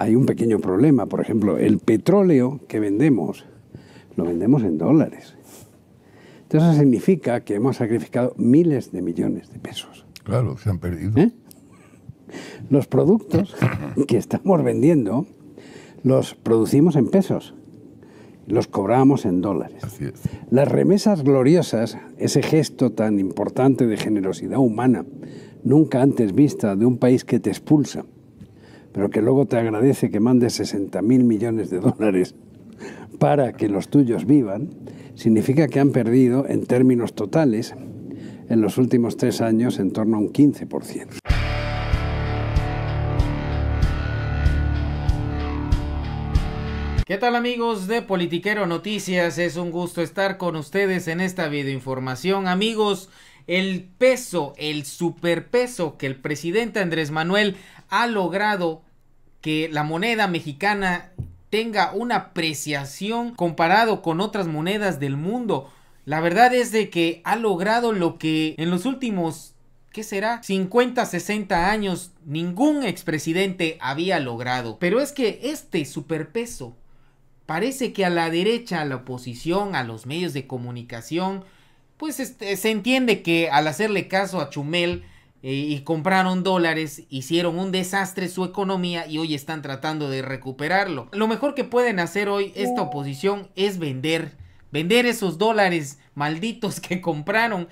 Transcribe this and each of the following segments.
hay un pequeño problema. Por ejemplo, el petróleo que vendemos lo vendemos en dólares. Entonces eso significa que hemos sacrificado miles de millones de pesos. Claro, se han perdido. ¿Eh? Los productos que estamos vendiendo los producimos en pesos, los cobramos en dólares. Las remesas gloriosas, ese gesto tan importante de generosidad humana, nunca antes vista de un país que te expulsa, pero que luego te agradece que mandes 60 mil millones de dólares para que los tuyos vivan, significa que han perdido en términos totales en los últimos tres años en torno a un 15%. ¿Qué tal amigos de Politiquero Noticias? Es un gusto estar con ustedes en esta videoinformación. Amigos, el peso, el superpeso que el presidente Andrés Manuel ha logrado que la moneda mexicana tenga una apreciación comparado con otras monedas del mundo. La verdad es de que ha logrado lo que en los últimos, ¿qué será? 50, 60 años ningún expresidente había logrado. Pero es que este superpeso parece que a la derecha, a la oposición, a los medios de comunicación, pues este, se entiende que al hacerle caso a Chumel eh, y compraron dólares, hicieron un desastre su economía y hoy están tratando de recuperarlo. Lo mejor que pueden hacer hoy esta oposición es vender, vender esos dólares malditos que compraron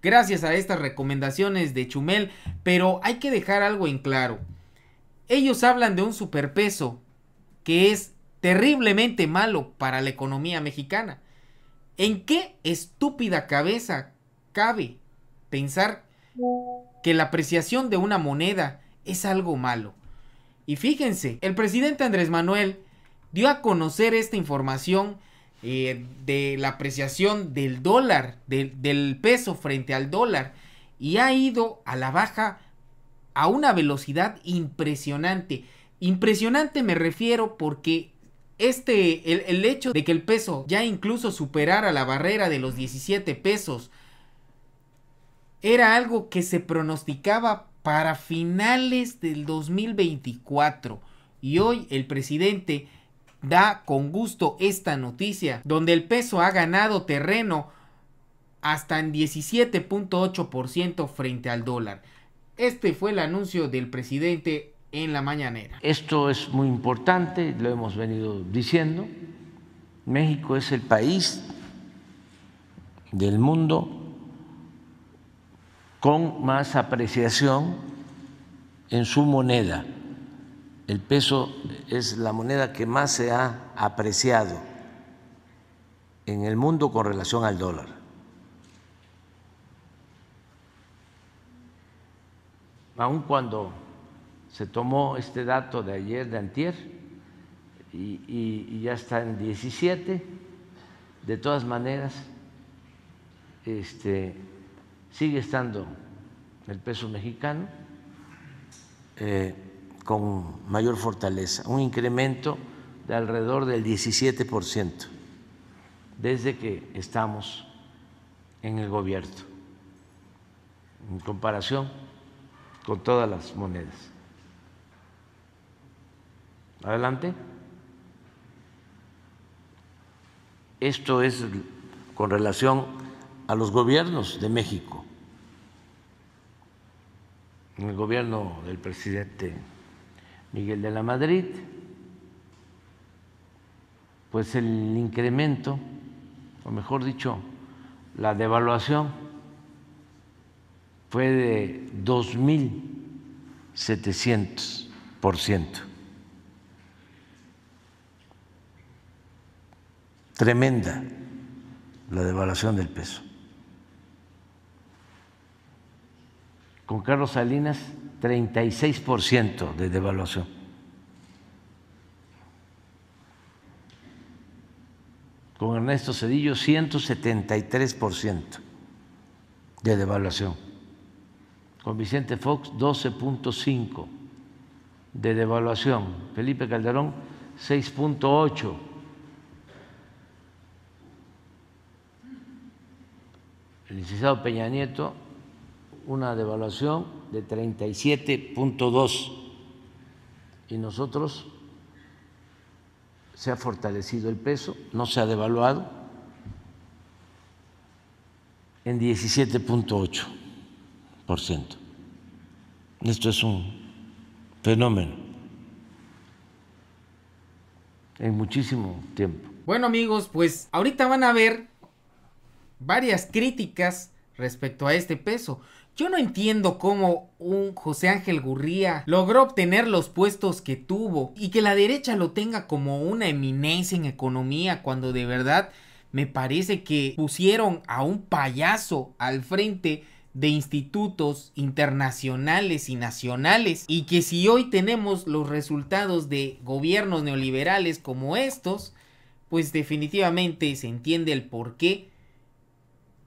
gracias a estas recomendaciones de Chumel, pero hay que dejar algo en claro. Ellos hablan de un superpeso que es terriblemente malo para la economía mexicana. ¿En qué estúpida cabeza cabe pensar que la apreciación de una moneda es algo malo? Y fíjense, el presidente Andrés Manuel dio a conocer esta información eh, de la apreciación del dólar, del peso frente al dólar, y ha ido a la baja a una velocidad impresionante. Impresionante me refiero porque este, el, el hecho de que el peso ya incluso superara la barrera de los 17 pesos era algo que se pronosticaba para finales del 2024. Y hoy el presidente da con gusto esta noticia, donde el peso ha ganado terreno hasta en 17.8% frente al dólar. Este fue el anuncio del presidente en la mañanera. Esto es muy importante, lo hemos venido diciendo. México es el país del mundo con más apreciación en su moneda. El peso es la moneda que más se ha apreciado en el mundo con relación al dólar. Aun cuando se tomó este dato de ayer, de antier, y, ya está en 17. De todas maneras, este, sigue estando el peso mexicano eh, con mayor fortaleza, un incremento de alrededor del 17% desde que estamos en el gobierno, en comparación con todas las monedas. Adelante. Esto es con relación a los gobiernos de México. En el gobierno del presidente Miguel de la Madrid, pues el incremento, o mejor dicho, la devaluación fue de 2.700 por ciento. tremenda la devaluación del peso. Con Carlos Salinas, 36% de devaluación. Con Ernesto Cedillo, 173% de devaluación. Con Vicente Fox, 12.5% de devaluación. Felipe Calderón, 6.8% el licenciado Peña Nieto una devaluación de 37.2 y nosotros se ha fortalecido el peso, no se ha devaluado en 17.8%. Esto es un fenómeno en muchísimo tiempo. Bueno amigos, pues ahorita van a ver varias críticas respecto a este peso. Yo no entiendo cómo un José Ángel Gurría logró obtener los puestos que tuvo y que la derecha lo tenga como una eminencia en economía cuando de verdad me parece que pusieron a un payaso al frente de institutos internacionales y nacionales y que si hoy tenemos los resultados de gobiernos neoliberales como estos, pues definitivamente se entiende el porqué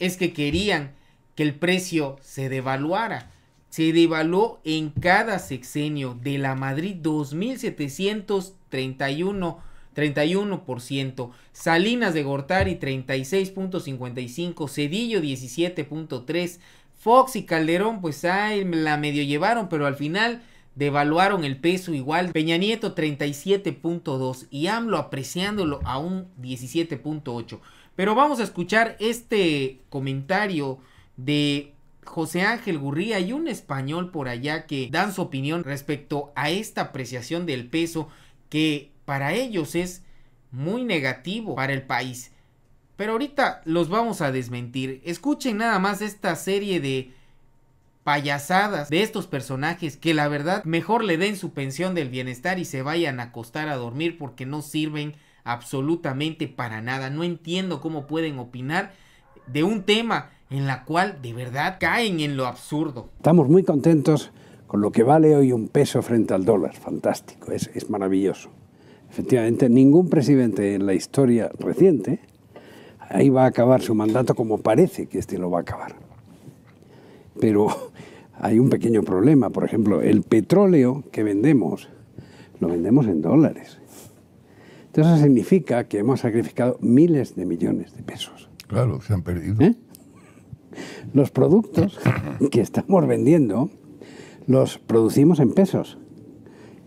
es que querían que el precio se devaluara. Se devaluó en cada sexenio de la Madrid 2.731 31%, Salinas de Gortari 36.55, Cedillo 17.3, Fox y Calderón pues ahí la medio llevaron, pero al final devaluaron el peso igual. Peña Nieto 37.2 y AMLO apreciándolo a un 17.8. Pero vamos a escuchar este comentario de José Ángel Gurría y un español por allá que dan su opinión respecto a esta apreciación del peso que para ellos es muy negativo para el país. Pero ahorita los vamos a desmentir. Escuchen nada más esta serie de payasadas de estos personajes que la verdad mejor le den su pensión del bienestar y se vayan a acostar a dormir porque no sirven absolutamente para nada. No entiendo cómo pueden opinar de un tema en la cual de verdad caen en lo absurdo. Estamos muy contentos con lo que vale hoy un peso frente al dólar. Fantástico, es, es maravilloso. Efectivamente, ningún presidente en la historia reciente ahí va a acabar su mandato como parece que este lo va a acabar. Pero hay un pequeño problema. Por ejemplo, el petróleo que vendemos lo vendemos en dólares. Entonces eso significa que hemos sacrificado miles de millones de pesos. Claro, se han perdido. ¿Eh? Los productos que estamos vendiendo los producimos en pesos,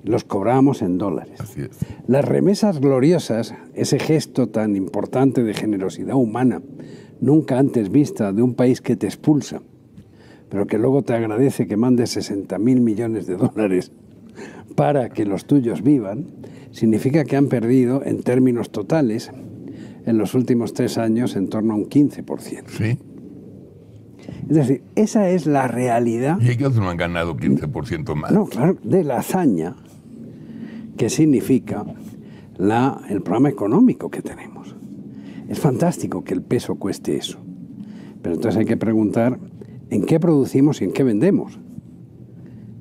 los cobramos en dólares. Así es. Las remesas gloriosas, ese gesto tan importante de generosidad humana, nunca antes vista de un país que te expulsa, pero que luego te agradece que mandes 60 mil millones de dólares para que los tuyos vivan, significa que han perdido en términos totales en los últimos tres años en torno a un 15%. Sí. Es decir, esa es la realidad. ¿Y ellos no han ganado 15% más? No, claro, de la hazaña que significa la, el programa económico que tenemos. Es fantástico que el peso cueste eso. Pero entonces hay que preguntar en qué producimos y en qué vendemos.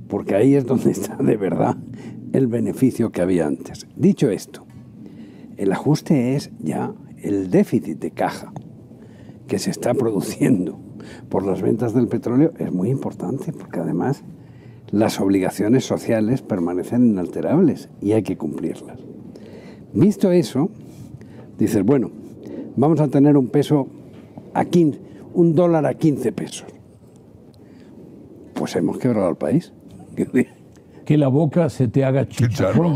Porque ahí es donde está de verdad el beneficio que había antes. Dicho esto, el ajuste es ya el déficit de caja que se está produciendo por las ventas del petróleo es muy importante porque además las obligaciones sociales permanecen inalterables y hay que cumplirlas. Visto eso, dices, bueno, vamos a tener un peso a 15, un dólar a 15 pesos pues hemos quebrado al país. Que la boca se te haga chicharrón.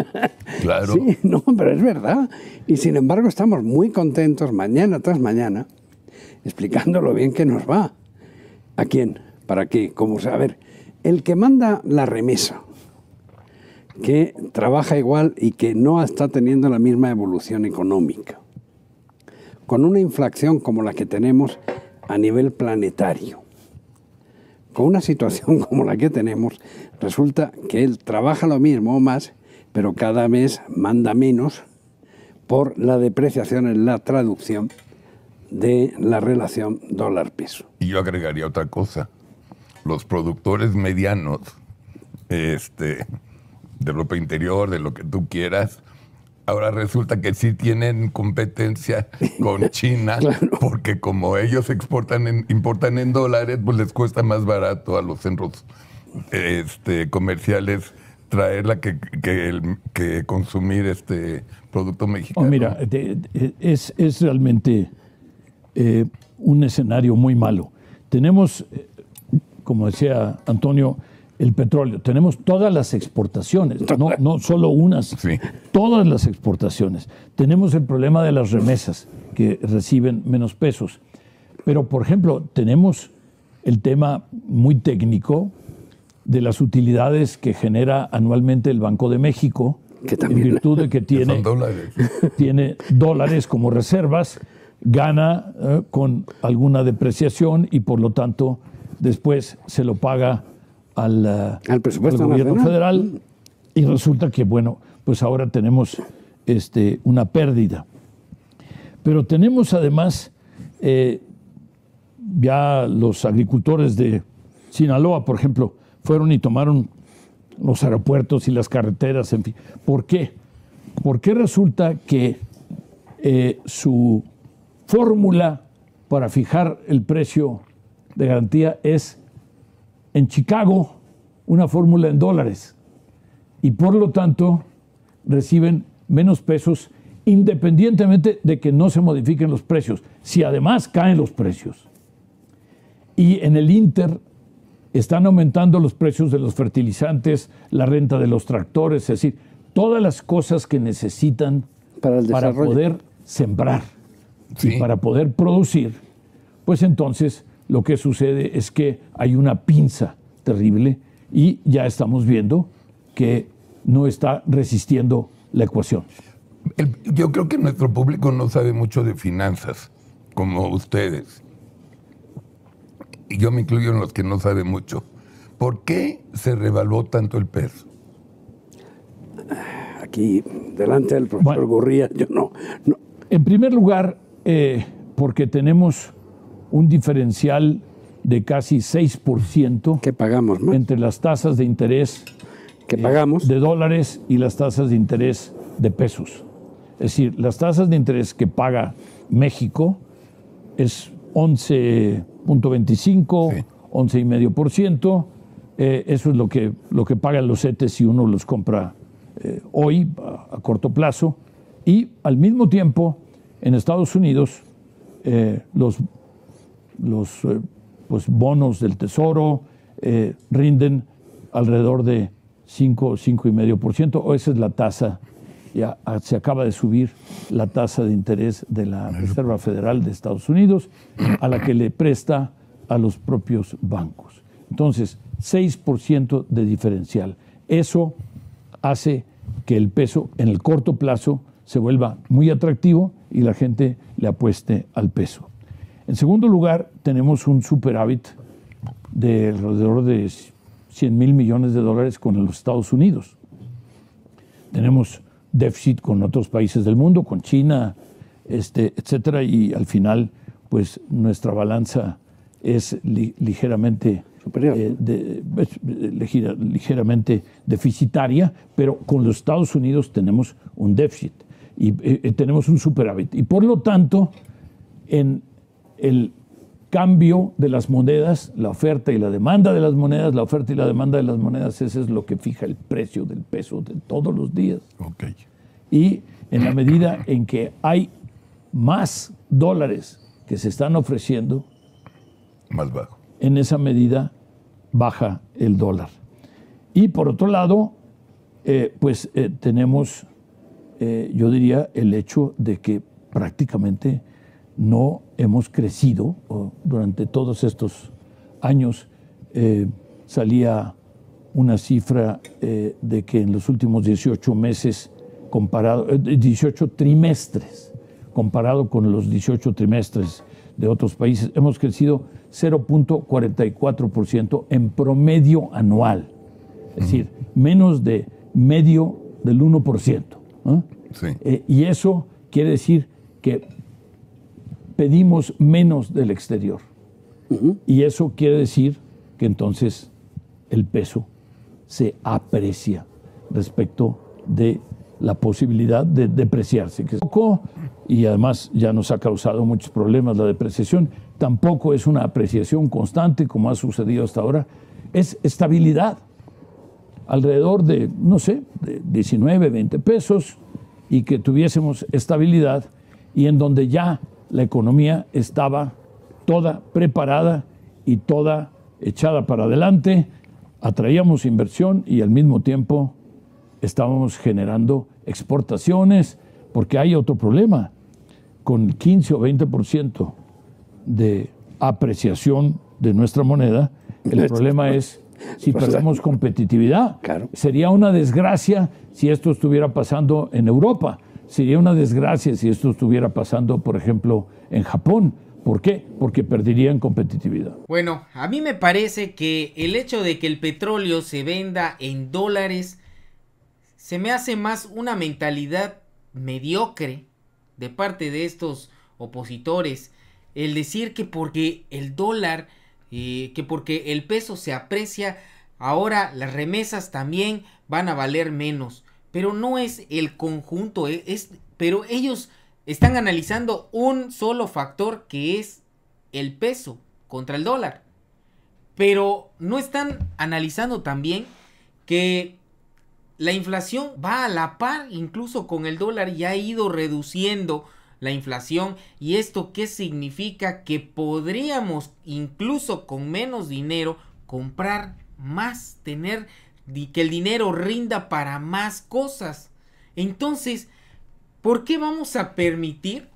claro. Sí, no, pero es verdad. Y sin embargo estamos muy contentos mañana tras mañana explicando lo bien que nos va. ¿A quién? ¿Para qué? ¿Cómo? A ver, el que manda la remesa, que trabaja igual y que no está teniendo la misma evolución económica, con una inflación como la que tenemos a nivel planetario, con una situación como la que tenemos, resulta que él trabaja lo mismo o más, pero cada mes manda menos por la depreciación en la traducción de la relación dólar-peso. Y yo agregaría otra cosa. Los productores medianos este, de ropa interior, de lo que tú quieras, Ahora resulta que sí tienen competencia con China, porque como ellos exportan importan en dólares, pues les cuesta más barato a los centros este, comerciales traerla que, consumir este producto mexicano. Oh, mira, es, es realmente eh, un escenario muy malo. Tenemos, eh, como decía Antonio, el petróleo, tenemos todas las exportaciones, no, solo unas, todas las exportaciones. Tenemos el problema de las remesas, que reciben menos pesos. Pero, por ejemplo, tenemos el tema muy técnico de las utilidades que genera anualmente el Banco de México, que también, en virtud de que tiene, dólares. como reservas, gana eh, con alguna depreciación y por lo tanto después se lo paga eh, al, presupuesto gobierno federal mm. y resulta que, bueno, pues ahora tenemos este, una pérdida. Pero tenemos además eh, ya los agricultores de Sinaloa, por ejemplo, fueron y tomaron los aeropuertos y las carreteras, en fin. ¿Por qué? Porque resulta que eh, su fórmula para fijar el precio de garantía es en Chicago una fórmula en dólares y por lo tanto reciben menos pesos independientemente de que no se modifiquen los precios, si además caen los precios. Y en el Inter están aumentando los precios de los fertilizantes, la renta de los tractores, es decir, todas las cosas que necesitan para, poder sembrar y para poder producir, pues entonces lo que sucede es que hay una pinza terrible y ya estamos viendo que no está resistiendo la ecuación. yo creo que nuestro público no sabe mucho de finanzas, como ustedes. Y yo me incluyo en los que no saben mucho. ¿Por qué se revaluó tanto el peso? Aquí, delante del profesor yo no, En primer lugar, eh, porque tenemos un diferencial de casi 6% que pagamos entre las tasas de interés que pagamos de dólares y las tasas de interés de pesos. Es decir, las tasas de interés que paga México es 11.25, medio 11,5%. ciento, eh, eso es lo que, lo que pagan los CETES si uno los compra eh, hoy a, corto plazo. Y al mismo tiempo, en Estados Unidos, eh, los los eh, pues, bonos del tesoro eh, rinden alrededor de 5 5,5%, o esa es la tasa. Ya ah, se acaba de subir la tasa de interés de la Reserva Federal de Estados Unidos a la que le presta a los propios bancos. Entonces, 6% de diferencial. Eso hace que el peso en el corto plazo se vuelva muy atractivo y la gente le apueste al peso. En segundo lugar, tenemos un superávit de alrededor de 100 mil millones de dólares con los Estados Unidos. Tenemos déficit con otros países del mundo, con China, este, etcétera, y al final, pues nuestra balanza es ligeramente superior, eh, ligeramente deficitaria, pero con los Estados Unidos tenemos un déficit y eh, eh, tenemos un superávit. Y por lo tanto, en el cambio de las monedas, la oferta y la demanda de las monedas, la oferta y la demanda de las monedas, ese es lo que fija el precio del peso de todos los días. Y en la medida en que hay más dólares que se están ofreciendo, más bajo. En esa medida baja el dólar. Y por otro lado, eh, pues eh, tenemos, eh, yo diría, el hecho de que prácticamente no hemos crecido durante todos estos años. Eh, salía una cifra eh, de que en los últimos 18 meses, comparado, 18 eh, trimestres, comparado con los 18 trimestres de otros países, hemos crecido 0.44% en promedio anual, es decir, menos de medio del 1%. y eso quiere decir que pedimos menos del exterior. Y eso quiere decir que entonces el peso se aprecia respecto de la posibilidad de depreciarse. Que poco, y además ya nos ha causado muchos problemas la depreciación, tampoco es una apreciación constante como ha sucedido hasta ahora, es estabilidad. Alrededor de, no sé, 19, 20 pesos y que tuviésemos estabilidad y en donde ya la economía estaba toda preparada y toda echada para adelante, atraíamos inversión y al mismo tiempo estábamos generando exportaciones, porque hay otro problema, con 15 o 20% de apreciación de nuestra moneda, el problema es si pues, pues, perdemos competitividad. Sería una desgracia si esto estuviera pasando en Europa. Sería una desgracia si esto estuviera pasando, por ejemplo, en Japón. ¿Por qué? Porque perderían competitividad. Bueno, a mí me parece que el hecho de que el petróleo se venda en dólares se me hace más una mentalidad mediocre de parte de estos opositores. El decir que porque el dólar, eh, que porque el peso se aprecia, ahora las remesas también van a valer menos pero no es el conjunto, e-, es, pero ellos están analizando un solo factor que es el peso contra el dólar. Pero no están analizando también que la inflación va a la par incluso con el dólar y ha ido reduciendo la inflación. ¿Y esto qué significa? Que podríamos incluso con menos dinero comprar más, tener que el dinero rinda para más cosas. Entonces, ¿por qué vamos a permitir?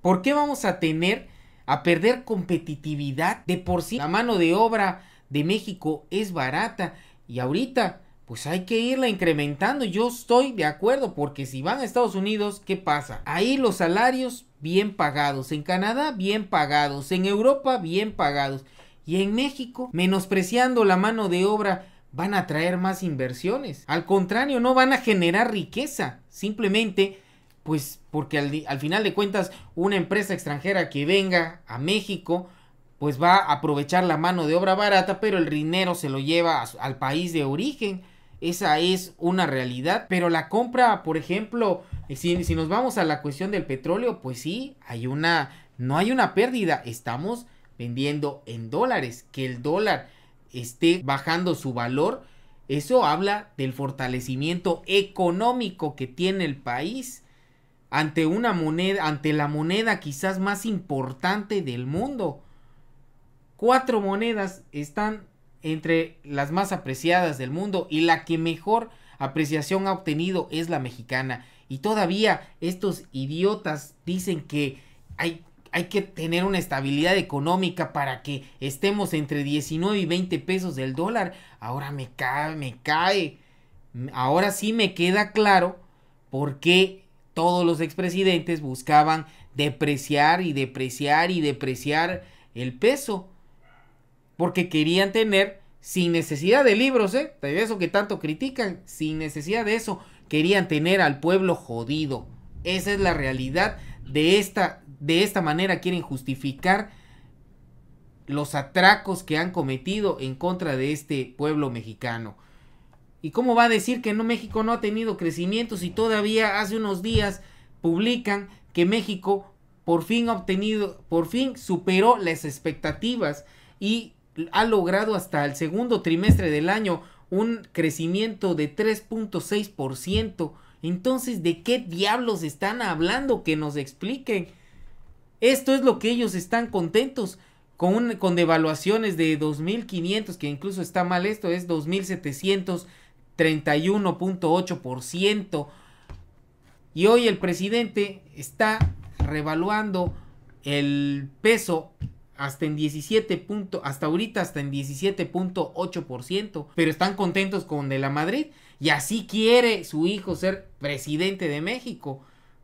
¿Por qué vamos a tener a perder competitividad de por sí? La mano de obra de México es barata y ahorita pues hay que irla incrementando. Yo estoy de acuerdo porque si van a Estados Unidos, ¿qué pasa? Ahí los salarios bien pagados, en Canadá bien pagados, en Europa bien pagados y en México menospreciando la mano de obra van a traer más inversiones. Al contrario, no van a generar riqueza. Simplemente, pues porque al, final de cuentas, una empresa extranjera que venga a México, pues va a aprovechar la mano de obra barata, pero el dinero se lo lleva al país de origen. Esa es una realidad. Pero la compra, por ejemplo, si, si nos vamos a la cuestión del petróleo, pues sí, hay una, no hay una pérdida. Estamos vendiendo en dólares, que el dólar esté bajando su valor, eso habla del fortalecimiento económico que tiene el país ante una moneda, ante la moneda quizás más importante del mundo. Cuatro monedas están entre las más apreciadas del mundo y la que mejor apreciación ha obtenido es la mexicana. Y todavía estos idiotas dicen que hay hay que tener una estabilidad económica para que estemos entre 19 y 20 pesos del dólar. Ahora me cae, me cae. Ahora sí me queda claro por qué todos los expresidentes buscaban depreciar y depreciar y depreciar el peso. Porque querían tener, sin necesidad de libros, ¿eh? De eso que tanto critican, sin necesidad de eso, querían tener al pueblo jodido. Esa es la realidad de esta de esta manera quieren justificar los atracos que han cometido en contra de este pueblo mexicano. ¿Y cómo va a decir que no México no ha tenido crecimiento si todavía hace unos días publican que México por fin ha obtenido, por fin superó las expectativas y ha logrado hasta el segundo trimestre del año un crecimiento de 3.6%. Entonces, ¿de qué diablos están hablando? Que nos expliquen. Esto es lo que ellos están contentos con, con devaluaciones de 2.500, que incluso está mal esto, es 2.731.8%. Y hoy el presidente está revaluando el peso hasta en 17 hasta ahorita hasta en 17.8%, pero están contentos con de la Madrid y así quiere su hijo ser presidente de México.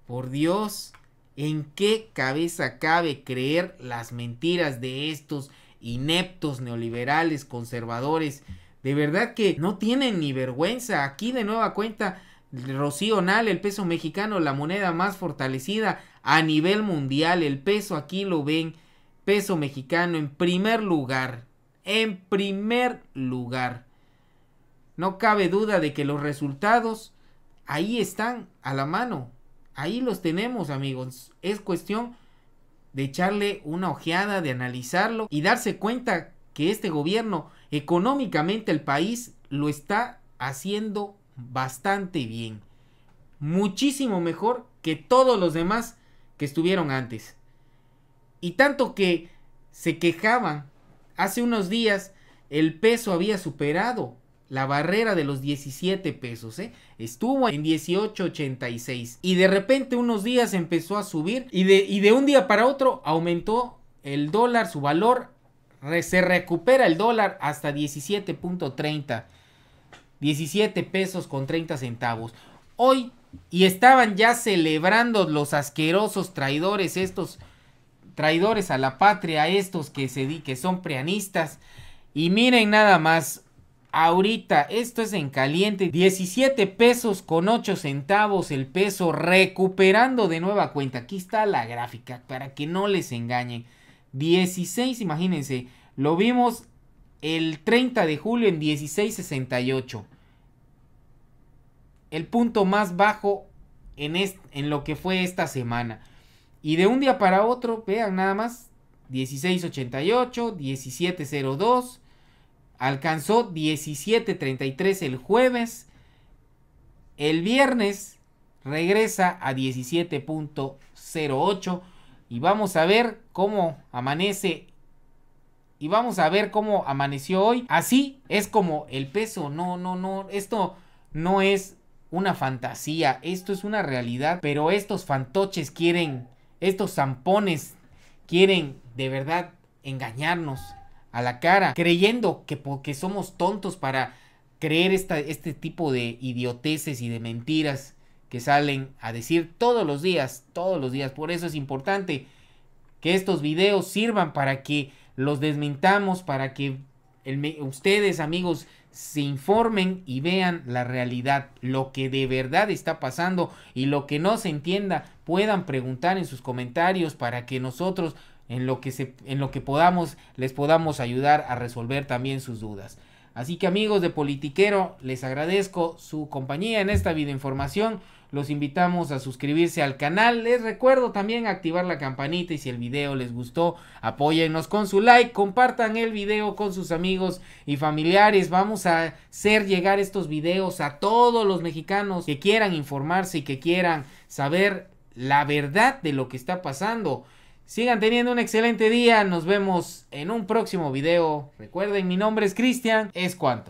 Por Dios. ¿En qué cabeza cabe creer las mentiras de estos ineptos neoliberales conservadores? De verdad que no tienen ni vergüenza. Aquí de nueva cuenta, Rocío Nal, el peso mexicano, la moneda más fortalecida a nivel mundial. El peso aquí lo ven, peso mexicano en primer lugar. En primer lugar. No cabe duda de que los resultados ahí están a la mano. Ahí los tenemos, amigos. Es cuestión de echarle una ojeada, de analizarlo y darse cuenta que este gobierno, económicamente el país, lo está haciendo bastante bien. Muchísimo mejor que todos los demás que estuvieron antes. Y tanto que se quejaban, hace unos días el peso había superado la barrera de los 17 pesos, ¿eh? Estuvo en 18.86 y de repente unos días empezó a subir y de, un día para otro aumentó el dólar, su valor, se recupera el dólar hasta 17.30, 17 pesos con 30 centavos. Hoy, y estaban ya celebrando los asquerosos traidores, estos traidores a la patria, estos que, se, que son preanistas. Y miren nada más, Ahorita, esto es en caliente, 17 pesos con 8 centavos el peso, recuperando de nueva cuenta. Aquí está la gráfica, para que no les engañen. 16, imagínense, lo vimos el 30 de julio en 16.68. El punto más bajo en, en lo que fue esta semana. Y de un día para otro, vean nada más, 16.88, 17.02 alcanzó 17.33 el jueves. El viernes regresa a 17.08 y vamos a ver cómo amanece y vamos a ver cómo amaneció hoy. Así es como el peso, no, no, no, esto no es una fantasía, esto es una realidad, pero estos fantoches quieren, estos zampones quieren de verdad engañarnos a la cara, creyendo que porque somos tontos para creer esta, este tipo de idioteces y de mentiras que salen a decir todos los días, todos los días. Por eso es importante que estos videos sirvan para que los desmintamos, para que ustedes amigos se informen y vean la realidad, lo que de verdad está pasando y lo que no se entienda, puedan preguntar en sus comentarios para que nosotros en lo que, se, en lo que podamos, les podamos ayudar a resolver también sus dudas. Así que amigos de Politiquero, les agradezco su compañía en esta videoinformación. Los invitamos a suscribirse al canal. Les recuerdo también activar la campanita y si el video les gustó, apóyennos con su like, compartan el video con sus amigos y familiares. Vamos a hacer llegar estos videos a todos los mexicanos que quieran informarse y que quieran saber la verdad de lo que está pasando. Sigan teniendo un excelente día. Nos vemos en un próximo video. Recuerden, mi nombre es Cristian. Es Cuánto.